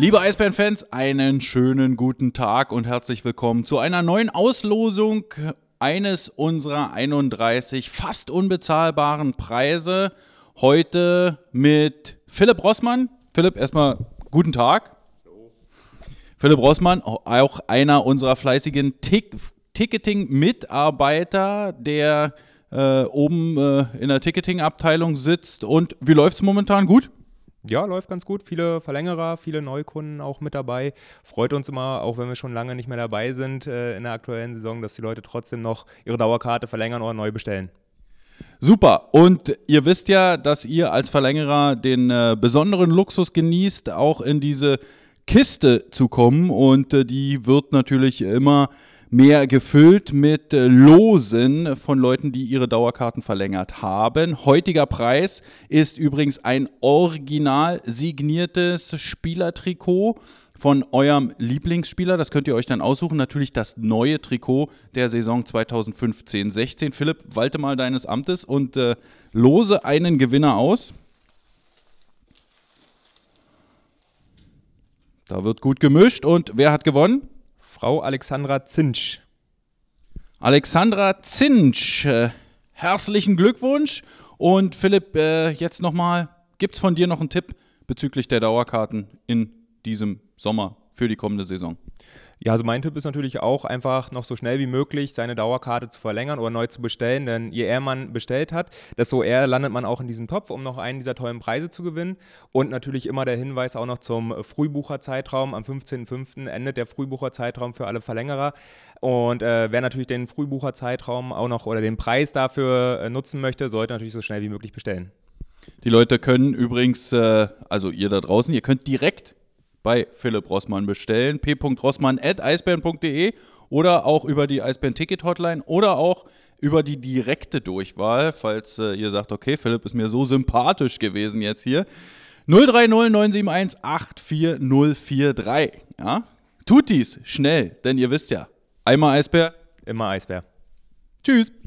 Liebe Eisbären-Fans, einen schönen guten Tag und herzlich willkommen zu einer neuen Auslosung eines unserer 31 fast unbezahlbaren Preise. Heute mit Philipp Rossmann. Philipp, erstmal guten Tag. Philipp Rossmann, auch einer unserer fleißigen Tick Ticketing-Mitarbeiter, der äh, oben äh, in der Ticketing-Abteilung sitzt. Und wie läuft es momentan? Gut? Ja, läuft ganz gut. Viele Verlängerer, viele Neukunden auch mit dabei. Freut uns immer, auch wenn wir schon lange nicht mehr dabei sind äh, in der aktuellen Saison, dass die Leute trotzdem noch ihre Dauerkarte verlängern oder neu bestellen. Super. Und ihr wisst ja, dass ihr als Verlängerer den äh, besonderen Luxus genießt, auch in diese Kiste zu kommen. Und äh, die wird natürlich immer mehr gefüllt mit äh, Losen von Leuten, die ihre Dauerkarten verlängert haben. Heutiger Preis ist übrigens ein original signiertes Spielertrikot von eurem Lieblingsspieler. Das könnt ihr euch dann aussuchen. Natürlich das neue Trikot der Saison 2015-16. Philipp, walte mal deines Amtes und äh, lose einen Gewinner aus. Da wird gut gemischt. Und wer hat gewonnen? Frau Alexandra Zinsch. Alexandra Zinsch, äh, herzlichen Glückwunsch. Und Philipp, äh, jetzt nochmal, gibt es von dir noch einen Tipp bezüglich der Dauerkarten in diesem Sommer für die kommende Saison? Ja, also mein Tipp ist natürlich auch einfach noch so schnell wie möglich seine Dauerkarte zu verlängern oder neu zu bestellen, denn je eher man bestellt hat, desto eher landet man auch in diesem Topf, um noch einen dieser tollen Preise zu gewinnen. Und natürlich immer der Hinweis auch noch zum Frühbucherzeitraum. Am 15.05. endet der Frühbucherzeitraum für alle Verlängerer. Und äh, wer natürlich den Frühbucherzeitraum auch noch oder den Preis dafür äh, nutzen möchte, sollte natürlich so schnell wie möglich bestellen. Die Leute können übrigens, äh, also ihr da draußen, ihr könnt direkt bei Philipp Rossmann bestellen. p.rossmann.eisbären.de oder auch über die Eisbären-Ticket-Hotline oder auch über die direkte Durchwahl, falls äh, ihr sagt, okay, Philipp ist mir so sympathisch gewesen jetzt hier. 030 971 84043. Ja? Tut dies schnell, denn ihr wisst ja, einmal Eisbär. Immer Eisbär. Tschüss.